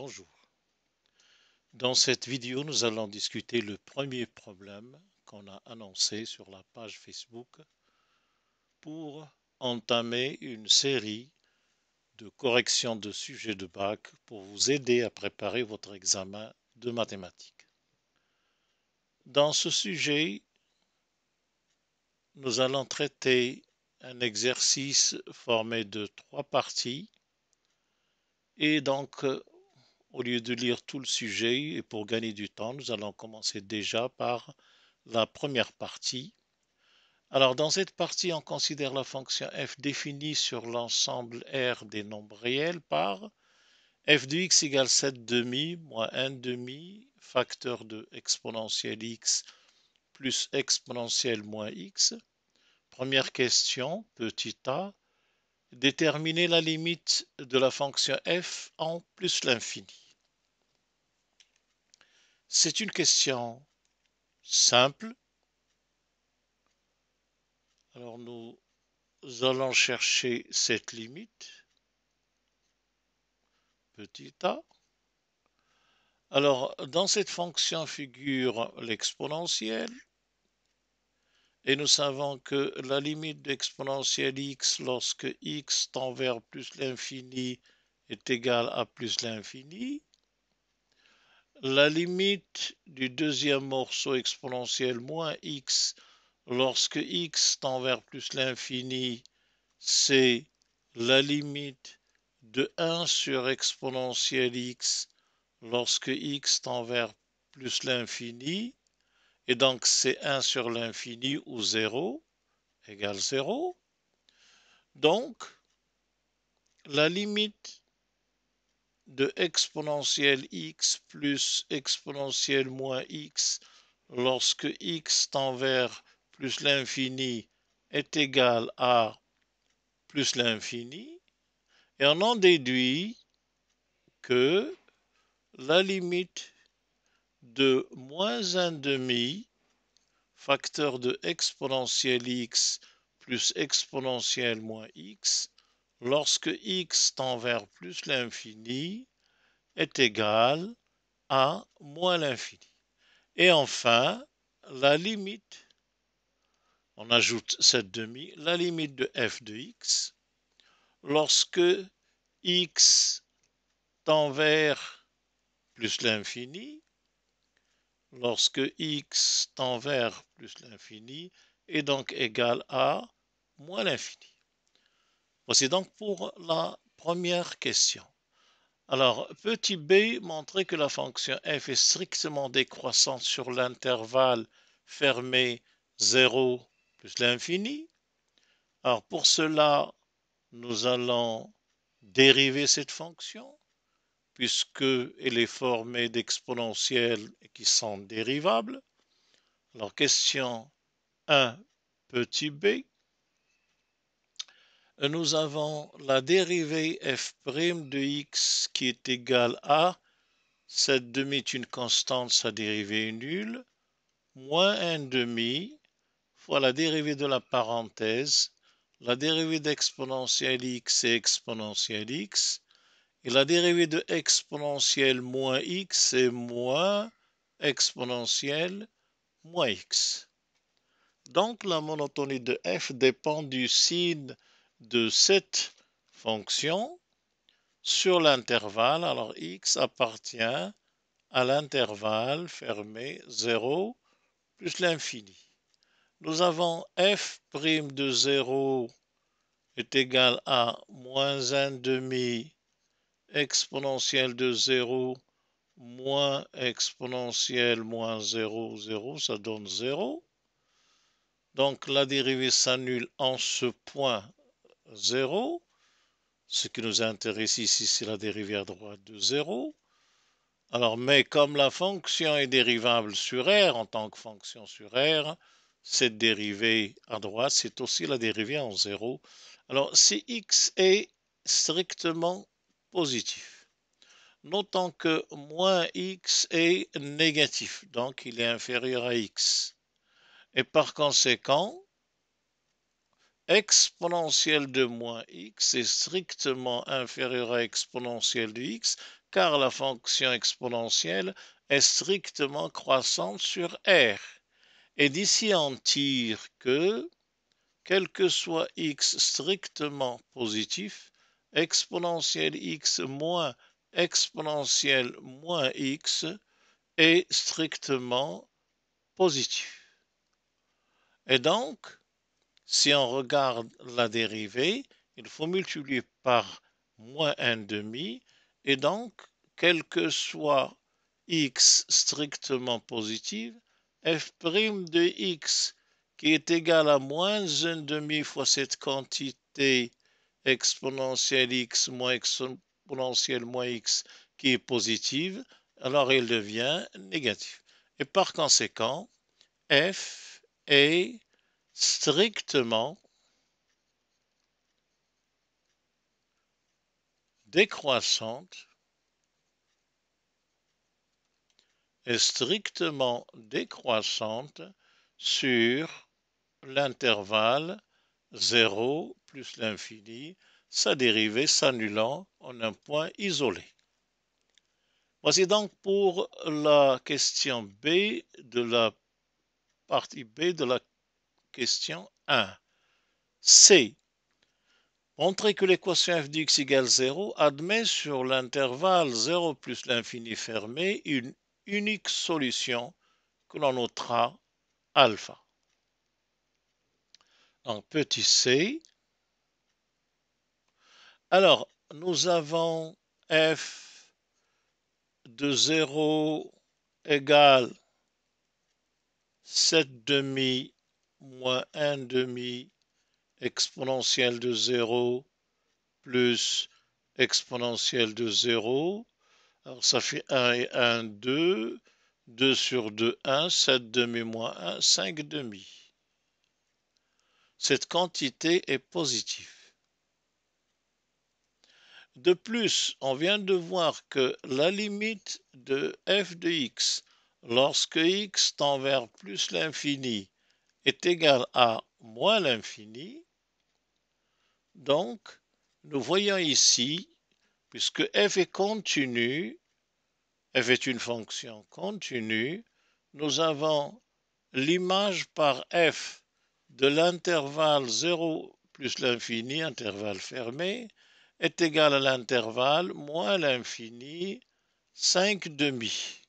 Bonjour. Dans cette vidéo, nous allons discuter le premier problème qu'on a annoncé sur la page Facebook pour entamer une série de corrections de sujets de bac pour vous aider à préparer votre examen de mathématiques. Dans ce sujet, nous allons traiter un exercice formé de trois parties et donc au lieu de lire tout le sujet et pour gagner du temps, nous allons commencer déjà par la première partie. Alors dans cette partie, on considère la fonction f définie sur l'ensemble R des nombres réels par f de x égale 7 demi moins 1 demi facteur de exponentielle x plus exponentielle moins x. Première question, petit a, déterminer la limite de la fonction f en plus l'infini. C'est une question simple. Alors nous allons chercher cette limite, petit a. Alors dans cette fonction figure l'exponentielle, et nous savons que la limite d'exponentielle x lorsque x tend vers plus l'infini est égale à plus l'infini. La limite du deuxième morceau exponentiel moins x lorsque x tend vers plus l'infini, c'est la limite de 1 sur exponentiel x lorsque x tend vers plus l'infini, et donc c'est 1 sur l'infini ou 0 égale 0. Donc, la limite de exponentielle x plus exponentielle moins x lorsque x tend vers plus l'infini est égal à plus l'infini et on en déduit que la limite de moins 1 demi facteur de exponentielle x plus exponentielle moins x lorsque x tend vers plus l'infini est égal à moins l'infini. Et enfin, la limite, on ajoute cette demi, la limite de f de x, lorsque x tend vers plus l'infini, lorsque x tend vers plus l'infini est donc égal à moins l'infini. Voici donc pour la première question. Alors, petit b montrer que la fonction f est strictement décroissante sur l'intervalle fermé 0 plus l'infini. Alors, pour cela, nous allons dériver cette fonction, puisqu'elle est formée d'exponentielles qui sont dérivables. Alors, question 1, petit b nous avons la dérivée f' de x qui est égale à, cette demi est une constante, sa dérivée est nulle, moins 1 demi fois la dérivée de la parenthèse, la dérivée d'exponentielle x est exponentielle x, et la dérivée de exponentielle moins x est moins exponentielle moins x. Donc la monotonie de f dépend du signe de cette fonction sur l'intervalle, alors x appartient à l'intervalle fermé 0 plus l'infini. Nous avons f' de 0 est égal à moins 1 demi exponentielle de 0 moins exponentielle moins 0, 0, ça donne 0. Donc la dérivée s'annule en ce point 0. Ce qui nous intéresse ici, c'est la dérivée à droite de 0. Alors, mais comme la fonction est dérivable sur R en tant que fonction sur R, cette dérivée à droite, c'est aussi la dérivée en 0. Alors, si x est strictement positif, notons que moins x est négatif, donc il est inférieur à x. Et par conséquent, exponentielle de moins x est strictement inférieure à exponentielle de x car la fonction exponentielle est strictement croissante sur R. Et d'ici on tire que, quel que soit x strictement positif, exponentielle x moins exponentielle moins x est strictement positif. Et donc, si on regarde la dérivée, il faut multiplier par moins 1,5 et donc, quel que soit x strictement positive, f' de x qui est égal à moins 1,5 fois cette quantité exponentielle x moins exponentielle moins x qui est positive, alors elle devient négative. Et par conséquent, f est strictement décroissante est strictement décroissante sur l'intervalle 0 plus l'infini, sa dérivée s'annulant en un point isolé. Voici donc pour la question B de la partie B de la Question 1. C. Montrer que l'équation f x égale 0 admet sur l'intervalle 0 plus l'infini fermé une unique solution que l'on notera alpha. Donc petit c. Alors, nous avons f de 0 égale 7 demi moins 1 demi exponentielle de 0 plus exponentielle de 0. Alors ça fait 1 et 1, 2. 2 sur 2, 1. 7 demi moins 1, 5 demi. Cette quantité est positive. De plus, on vient de voir que la limite de f de x, lorsque x tend vers plus l'infini, est égal à moins l'infini. Donc, nous voyons ici, puisque f est continue, f est une fonction continue, nous avons l'image par f de l'intervalle 0 plus l'infini, intervalle fermé, est égal à l'intervalle moins l'infini, 5 demi.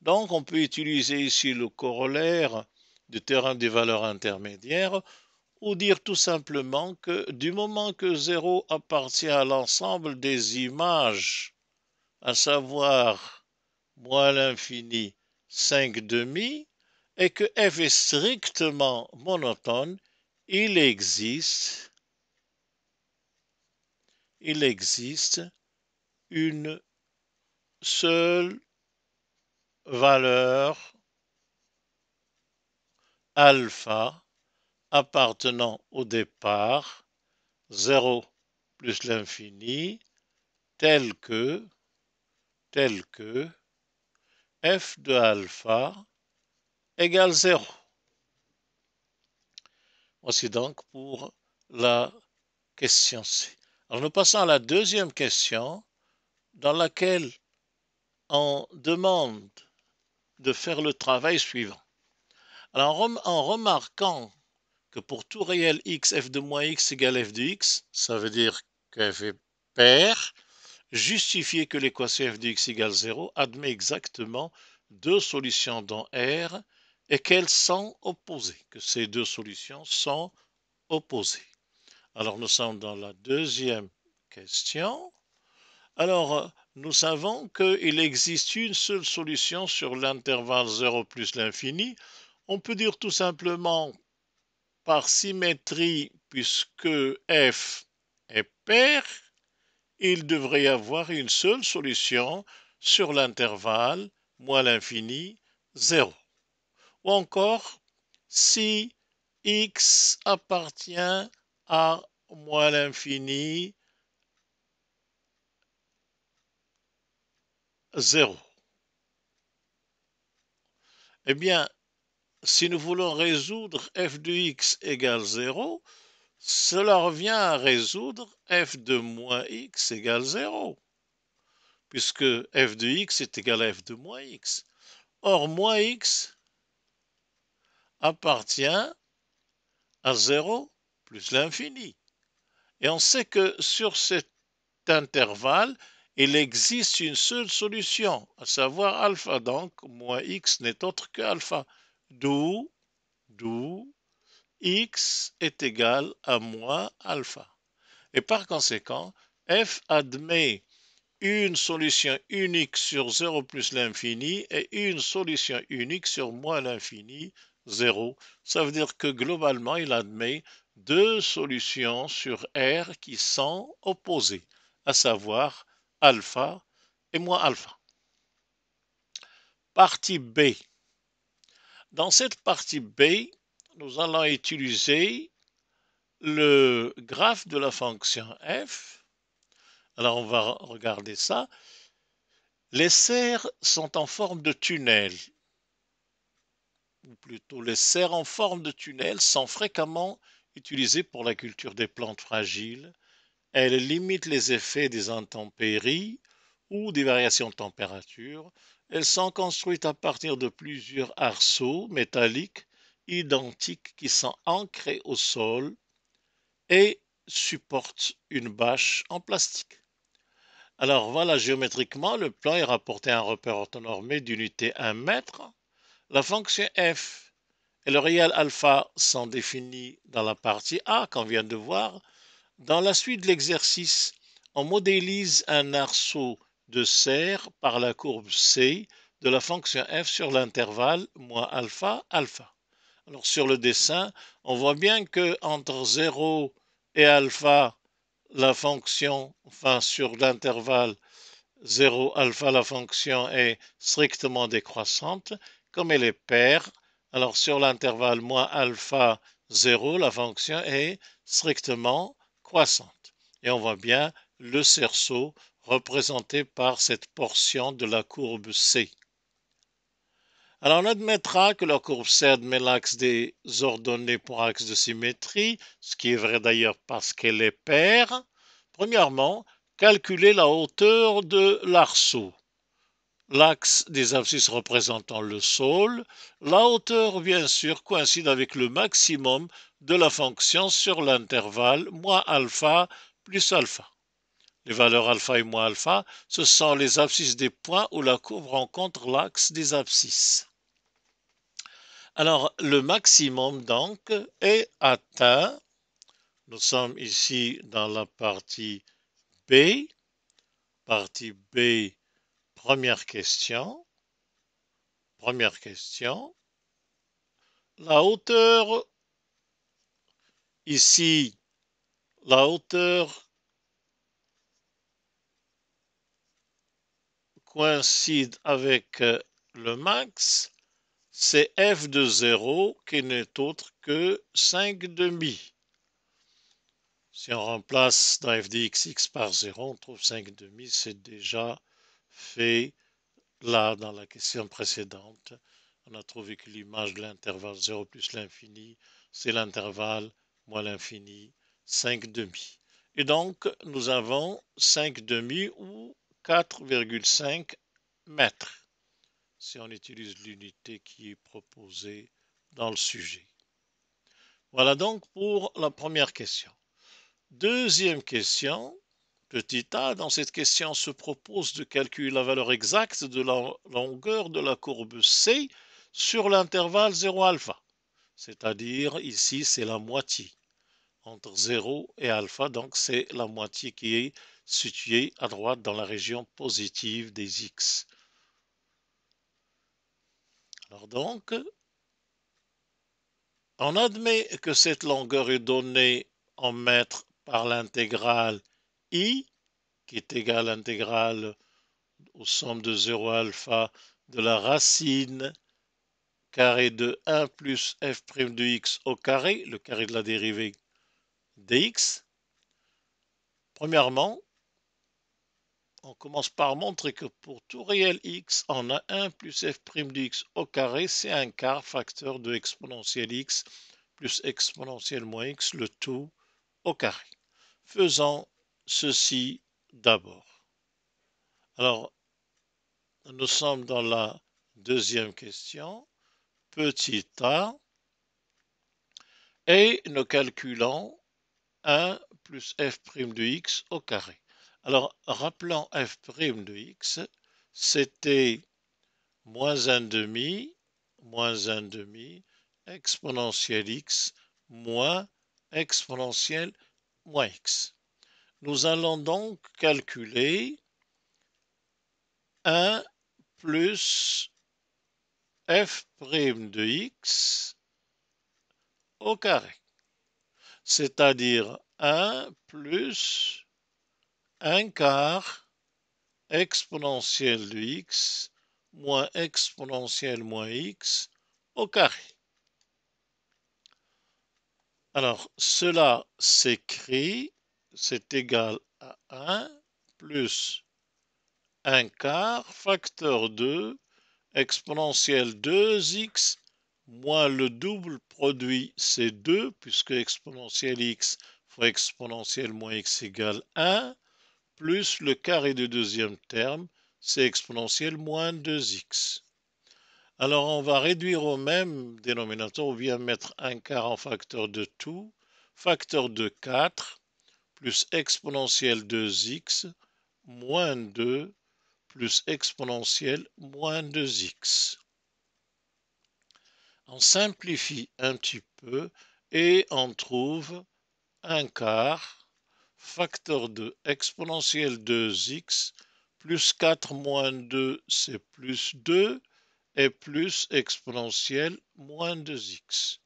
Donc on peut utiliser ici le corollaire du terrain des valeurs intermédiaires, ou dire tout simplement que du moment que 0 appartient à l'ensemble des images, à savoir moins l'infini 5 demi, et que f est strictement monotone, il existe, il existe une seule valeur alpha appartenant au départ 0 plus l'infini tel que tel que f de alpha égale 0. Voici donc pour la question C. Alors nous passons à la deuxième question dans laquelle on demande de faire le travail suivant. Alors en, remarquant que pour tout réel x, f de moins x égale f de x, ça veut dire que f est pair, justifier que l'équation f de x égale 0 admet exactement deux solutions dans R et qu'elles sont opposées, que ces deux solutions sont opposées. Alors nous sommes dans la deuxième question. Alors, nous savons qu'il existe une seule solution sur l'intervalle 0 plus l'infini on peut dire tout simplement par symétrie, puisque f est pair, il devrait y avoir une seule solution sur l'intervalle moins l'infini 0. Ou encore, si x appartient à moins l'infini 0. Eh bien, si nous voulons résoudre f de x égale 0, cela revient à résoudre f de moins x égale 0, puisque f de x est égal à f de moins x. Or, moins x appartient à 0 plus l'infini. Et on sait que sur cet intervalle, il existe une seule solution, à savoir alpha. Donc, moins x n'est autre que alpha d'où, x est égal à moins alpha. Et par conséquent, f admet une solution unique sur 0 plus l'infini et une solution unique sur moins l'infini, 0. Ça veut dire que globalement, il admet deux solutions sur R qui sont opposées, à savoir alpha et moins alpha. Partie B. Dans cette partie B, nous allons utiliser le graphe de la fonction f. Alors on va regarder ça. Les serres sont en forme de tunnel, ou plutôt les serres en forme de tunnel sont fréquemment utilisées pour la culture des plantes fragiles. Elles limitent les effets des intempéries ou des variations de température, elles sont construites à partir de plusieurs arceaux métalliques identiques qui sont ancrés au sol et supportent une bâche en plastique. Alors voilà, géométriquement, le plan est rapporté à un repère orthonormé d'unité 1 mètre. La fonction f et le réel alpha sont définis dans la partie A qu'on vient de voir. Dans la suite de l'exercice, on modélise un arceau de serre par la courbe C de la fonction f sur l'intervalle moins alpha alpha. Alors sur le dessin, on voit bien que entre 0 et alpha, la fonction, enfin sur l'intervalle 0 alpha, la fonction est strictement décroissante. Comme elle est paire, alors sur l'intervalle moins alpha 0, la fonction est strictement croissante. Et on voit bien le cerceau représentée par cette portion de la courbe C. Alors on admettra que la courbe C admet l'axe des ordonnées pour axe de symétrie, ce qui est vrai d'ailleurs parce qu'elle est paire. Premièrement, calculer la hauteur de l'arceau, l'axe des abscisses représentant le sol. La hauteur, bien sûr, coïncide avec le maximum de la fonction sur l'intervalle moins alpha plus alpha. Les valeurs alpha et moins alpha, ce sont les abscisses des points où la courbe rencontre l'axe des abscisses. Alors, le maximum, donc, est atteint. Nous sommes ici dans la partie B. Partie B, première question. Première question. La hauteur, ici, la hauteur coïncide avec euh, le max, c'est f de 0 qui n'est autre que 5 demi. Si on remplace dans f de par 0, on trouve 5 demi, c'est déjà fait là dans la question précédente. On a trouvé que l'image de l'intervalle 0 plus l'infini, c'est l'intervalle moins l'infini, 5 demi. Et donc, nous avons 5 demi ou 4,5 mètres, si on utilise l'unité qui est proposée dans le sujet. Voilà donc pour la première question. Deuxième question, petit a, dans cette question se propose de calculer la valeur exacte de la longueur de la courbe C sur l'intervalle 0 alpha, c'est-à-dire ici c'est la moitié entre 0 et alpha, donc c'est la moitié qui est situé à droite dans la région positive des X. Alors donc, on admet que cette longueur est donnée en mètres par l'intégrale i, qui est égale à l'intégrale au somme de 0 alpha de la racine carré de 1 plus f' de x au carré, le carré de la dérivée dx. Premièrement, on commence par montrer que pour tout réel x, on a 1 plus f' prime x au carré, c'est un quart facteur de exponentielle x plus exponentielle moins x, le tout au carré. Faisons ceci d'abord. Alors, nous sommes dans la deuxième question, petit a, et nous calculons 1 plus f' de x au carré. Alors, rappelant f' de x, c'était moins 1 demi, moins 1 demi, exponentielle x, moins exponentielle moins x. Nous allons donc calculer 1 plus f' de x au carré, c'est-à-dire 1 plus 1 quart exponentielle de x moins exponentielle moins x au carré. Alors, cela s'écrit, c'est égal à 1 plus 1 quart facteur 2 exponentielle 2x moins le double produit, c'est 2, puisque exponentielle x fois exponentielle moins x égale 1, plus le carré du deuxième terme, c'est exponentiel moins 2x. Alors on va réduire au même dénominateur, on vient mettre un quart en facteur de tout, facteur de 4, plus exponentielle 2x, moins 2, plus exponentielle moins 2x. On simplifie un petit peu et on trouve un quart facteur de exponentielle de x plus 4 moins 2 c'est plus 2 et plus exponentielle moins 2x.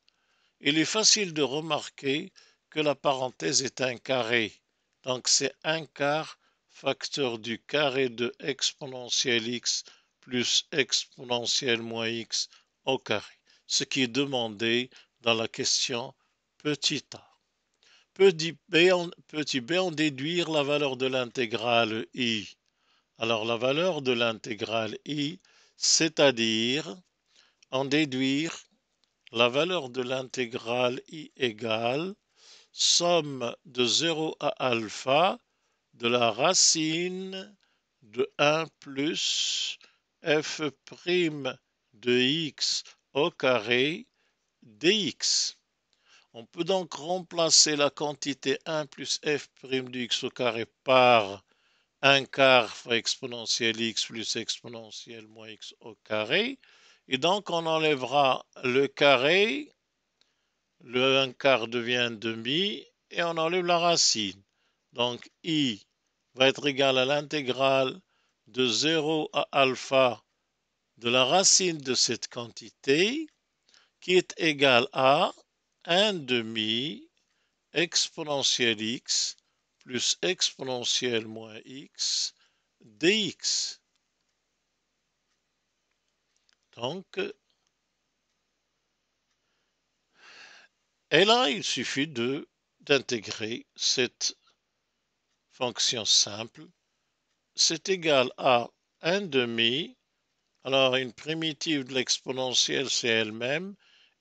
Il est facile de remarquer que la parenthèse est un carré, donc c'est un quart facteur du carré de exponentielle x plus exponentielle moins x au carré, ce qui est demandé dans la question petit a. Petit b, en déduire la valeur de l'intégrale i. Alors la valeur de l'intégrale i, c'est-à-dire en déduire la valeur de l'intégrale i égale somme de 0 à alpha de la racine de 1 plus f' prime de x au carré dx. On peut donc remplacer la quantité 1 plus f' du x au carré par 1 quart fois exponentielle x plus exponentielle moins x au carré. Et donc on enlèvera le carré, le 1 quart devient demi, et on enlève la racine. Donc i va être égal à l'intégrale de 0 à alpha de la racine de cette quantité, qui est égale à 1 demi exponentielle x plus exponentielle moins x dx. Donc, et là, il suffit de d'intégrer cette fonction simple. C'est égal à 1 demi. Alors, une primitive de l'exponentielle, c'est elle-même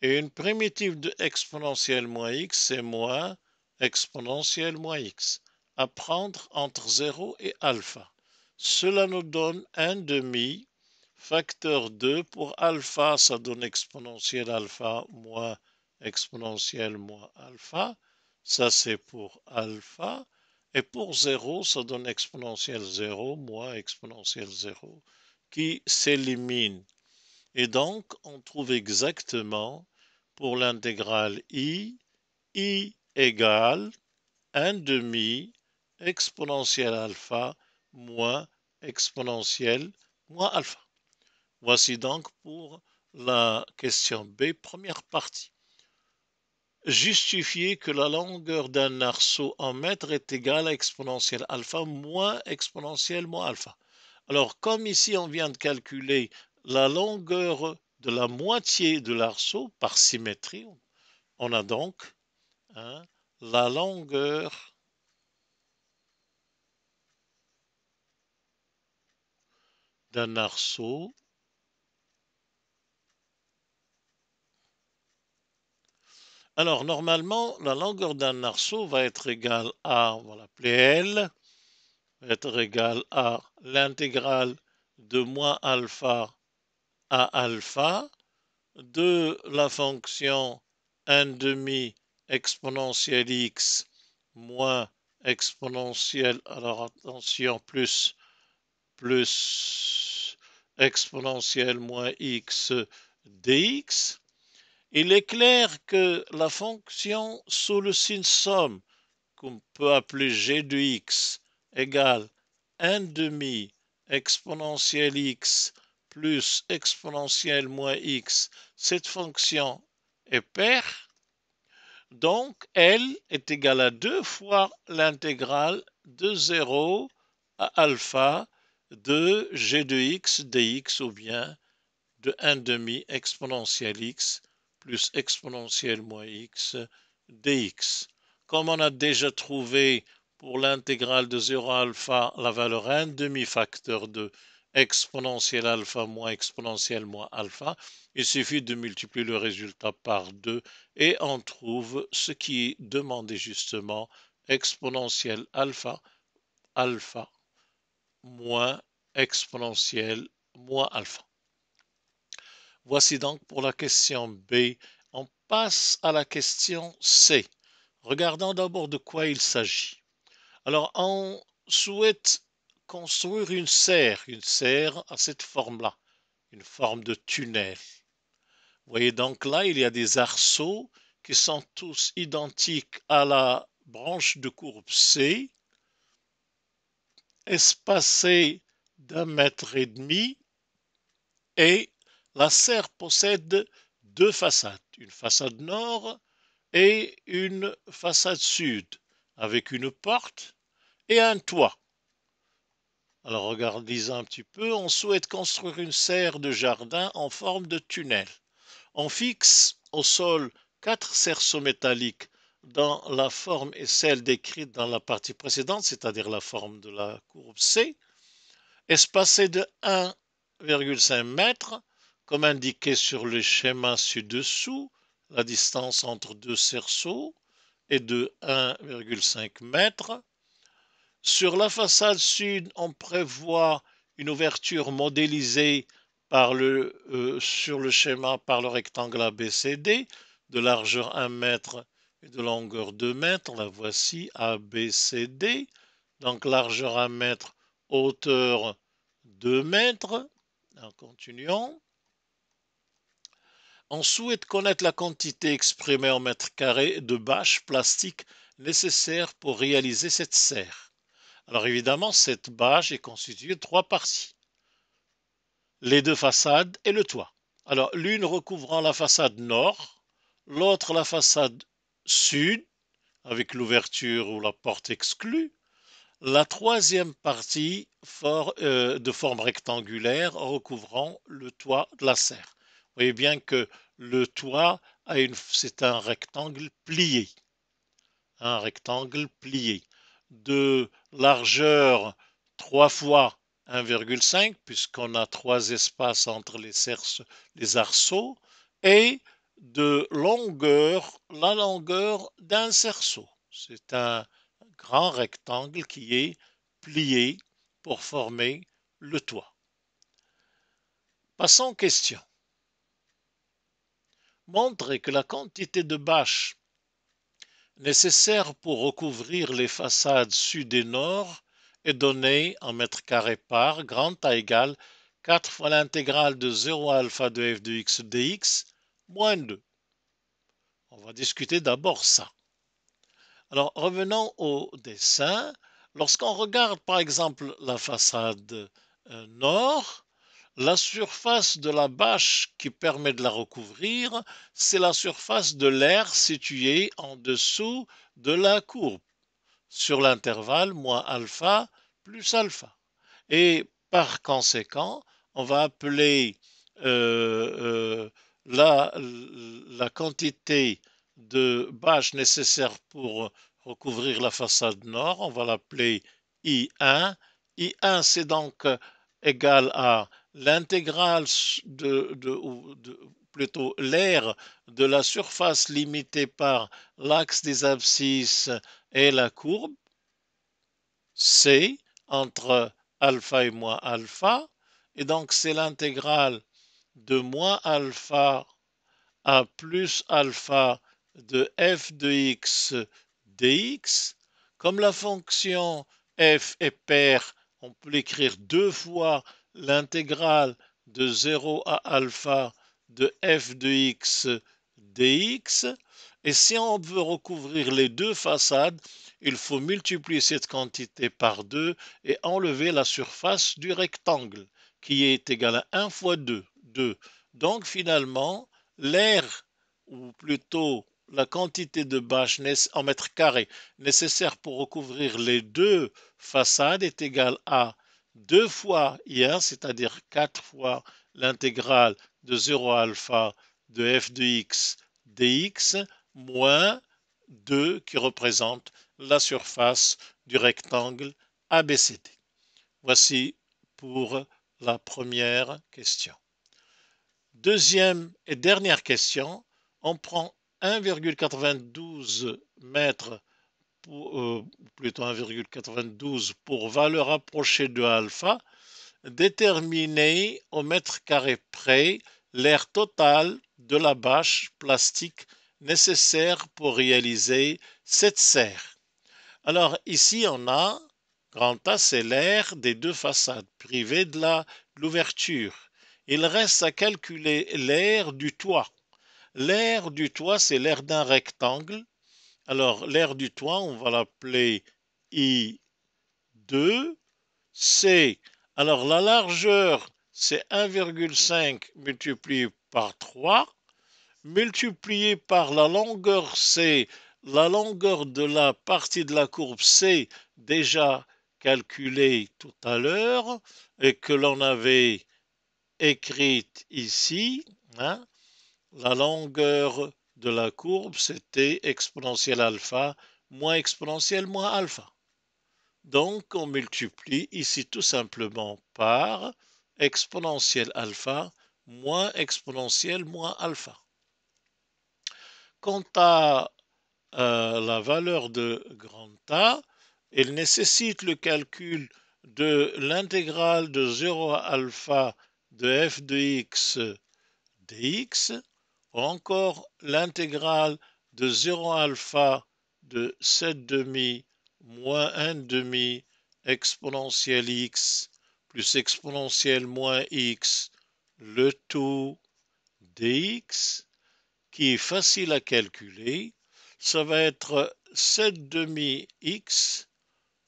et une primitive de exponentielle moins x, c'est moins exponentielle moins x, à prendre entre 0 et alpha. Cela nous donne 1 demi facteur 2 pour alpha, ça donne exponentielle alpha moins exponentielle moins alpha. Ça, c'est pour alpha. Et pour 0, ça donne exponentielle 0 moins exponentielle 0 qui s'élimine. Et donc, on trouve exactement pour l'intégrale i, i égale 1 demi exponentielle alpha moins exponentielle moins alpha. Voici donc pour la question B, première partie. Justifier que la longueur d'un arceau en mètres est égale à exponentielle alpha moins exponentielle moins alpha. Alors, comme ici on vient de calculer la longueur de la moitié de l'arceau par symétrie. On a donc hein, la longueur d'un arceau Alors, normalement, la longueur d'un arceau va être égale à, on va l'appeler L, va être égale à l'intégrale de moins alpha à alpha de la fonction 1 demi exponentielle x moins exponentielle, alors attention, plus, plus exponentielle moins x dx. Il est clair que la fonction sous le signe somme, qu'on peut appeler g de x, égale 1 demi exponentielle x plus exponentielle moins x, cette fonction est paire. Donc, L est égale à 2 fois l'intégrale de 0 à alpha de g de x dx ou bien de 1 demi exponentielle x plus exponentielle moins x dx. Comme on a déjà trouvé pour l'intégrale de 0 à alpha la valeur 1 demi facteur de exponentielle alpha moins exponentielle moins alpha. Il suffit de multiplier le résultat par 2 et on trouve ce qui est demandé justement exponentielle alpha alpha moins exponentielle moins alpha. Voici donc pour la question B. On passe à la question C. Regardons d'abord de quoi il s'agit. Alors, on souhaite construire une serre, une serre à cette forme-là, une forme de tunnel. Vous voyez donc là, il y a des arceaux qui sont tous identiques à la branche de courbe C, espacés d'un mètre et demi, et la serre possède deux façades, une façade nord et une façade sud, avec une porte et un toit. Alors regardez un petit peu, on souhaite construire une serre de jardin en forme de tunnel. On fixe au sol quatre cerceaux métalliques dans la forme et celle décrite dans la partie précédente, c'est-à-dire la forme de la courbe C, espacés de 1,5 m, comme indiqué sur le schéma ci-dessous, la distance entre deux cerceaux est de 1,5 m. Sur la façade sud, on prévoit une ouverture modélisée euh, sur le schéma par le rectangle ABCD de largeur 1 mètre et de longueur 2 mètres. La voici ABCD. Donc largeur 1 mètre, hauteur 2 mètres. En continuant. On souhaite connaître la quantité exprimée en mètres carrés de bâches plastiques nécessaires pour réaliser cette serre. Alors évidemment, cette bâche est constituée de trois parties. Les deux façades et le toit. Alors l'une recouvrant la façade nord, l'autre la façade sud, avec l'ouverture ou la porte exclue. La troisième partie euh, de forme rectangulaire recouvrant le toit de la serre. Vous voyez bien que le toit, c'est un rectangle plié. Un rectangle plié de largeur 3 fois 1,5 puisqu'on a trois espaces entre les, les arceaux et de longueur, la longueur d'un cerceau. C'est un grand rectangle qui est plié pour former le toit. Passons aux questions. Montrez que la quantité de bâches nécessaire pour recouvrir les façades sud et nord, est donné en mètres carrés par grand A égale 4 fois l'intégrale de 0 alpha de f de x dx moins 2. On va discuter d'abord ça. Alors revenons au dessin. Lorsqu'on regarde par exemple la façade euh, nord, la surface de la bâche qui permet de la recouvrir, c'est la surface de l'air située en dessous de la courbe sur l'intervalle moins alpha plus alpha. Et par conséquent, on va appeler euh, euh, la, la, quantité de bâche nécessaire pour recouvrir la façade nord, on va l'appeler I1. I1, c'est donc égal à l'intégrale de, plutôt l'aire de la surface limitée par l'axe des abscisses et la courbe, c entre alpha et moins alpha, et donc c'est l'intégrale de moins alpha à plus alpha de f de x dx. Comme la fonction f est paire, on peut l'écrire deux fois l'intégrale de 0 à alpha de f de x dx. Et si on veut recouvrir les deux façades, il faut multiplier cette quantité par 2 et enlever la surface du rectangle, qui est égale à 1 fois 2, 2. Donc finalement, l'air, ou plutôt la quantité de bâche en mètres carrés nécessaire pour recouvrir les deux façades est égale à deux fois IR, c'est-à-dire 4 fois l'intégrale de 0 à alpha de f de x dx moins 2 qui représente la surface du rectangle ABCD. Voici pour la première question. Deuxième et dernière question, on prend 1,92 mètres euh, plutôt 1,92 pour valeur approchée de alpha, déterminer au mètre carré près l'air total de la bâche plastique nécessaire pour réaliser cette serre. Alors ici on a grand A c'est l'air des deux façades privées de l'ouverture. Il reste à calculer l'air du toit. L'air du toit c'est l'air d'un rectangle alors, l'aire du toit, on va l'appeler I2. c alors la largeur, c'est 1,5 multiplié par 3, multiplié par la longueur, C, la longueur de la partie de la courbe C déjà calculée tout à l'heure et que l'on avait écrite ici, hein, la longueur de la courbe, c'était exponentielle alpha moins exponentielle moins alpha. Donc, on multiplie ici tout simplement par exponentielle alpha moins exponentielle moins alpha. Quant à euh, la valeur de grand A, elle nécessite le calcul de l'intégrale de 0 à alpha de f de x dx encore l'intégrale de 0 alpha de 7 demi moins 1 demi exponentielle x plus exponentielle moins x, le tout dx, qui est facile à calculer, ça va être 7 demi x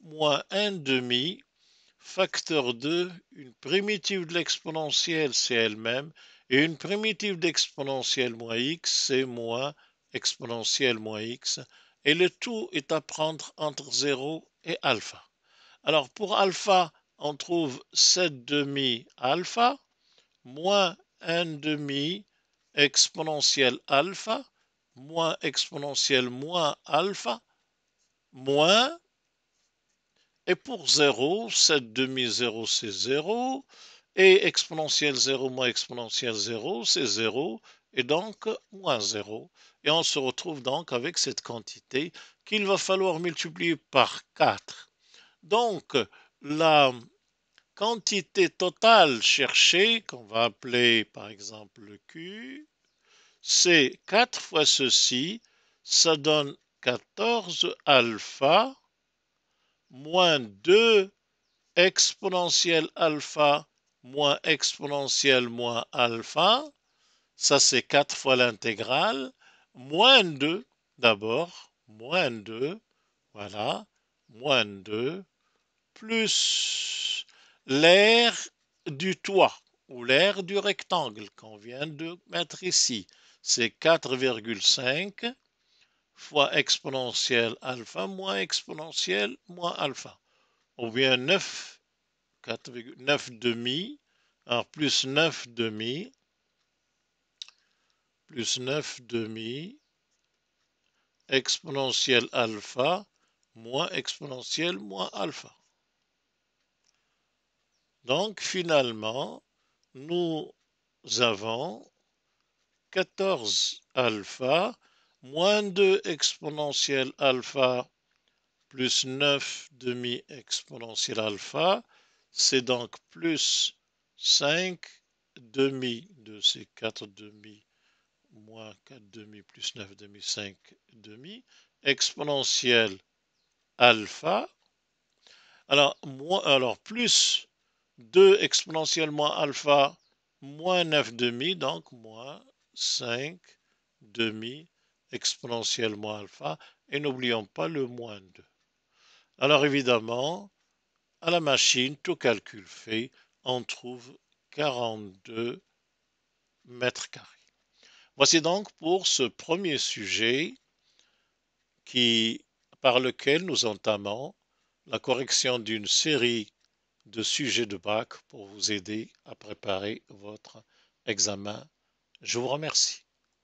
moins 1 demi facteur 2, une primitive de l'exponentielle, c'est elle-même, et une primitive d'exponentielle moins x, c'est moins exponentielle moins x. Et le tout est à prendre entre 0 et alpha. Alors pour alpha, on trouve 7 demi alpha moins 1 demi exponentielle alpha moins exponentielle moins alpha moins et pour 0, 7 demi 0 c'est 0, et exponentielle 0 moins exponentielle 0, c'est 0, et donc moins 0. Et on se retrouve donc avec cette quantité qu'il va falloir multiplier par 4. Donc, la quantité totale cherchée, qu'on va appeler par exemple Q, c'est 4 fois ceci, ça donne 14 alpha moins 2 exponentielle alpha moins exponentielle moins alpha, ça c'est 4 fois l'intégrale, moins 2 d'abord, moins 2, voilà, moins 2, plus l'air du toit ou l'air du rectangle qu'on vient de mettre ici. C'est 4,5 fois exponentielle alpha moins exponentielle moins alpha, ou bien 9 9 demi. Alors plus 9 demi. Plus 9 demi. Exponentielle alpha moins exponentielle moins alpha. Donc finalement, nous avons 14 alpha moins 2 exponentielle alpha plus 9 demi exponentielle alpha c'est donc plus 5 demi de ces 4 demi moins 4 demi plus 9 demi, 5 demi, exponentielle alpha. Alors, alors plus 2 exponentielle moins alpha moins 9 demi, donc moins 5 demi exponentielle moins alpha. Et n'oublions pas le moins 2. Alors évidemment, à la machine, tout calcul fait, on trouve 42 mètres carrés. Voici donc pour ce premier sujet qui, par lequel nous entamons la correction d'une série de sujets de bac pour vous aider à préparer votre examen. Je vous remercie.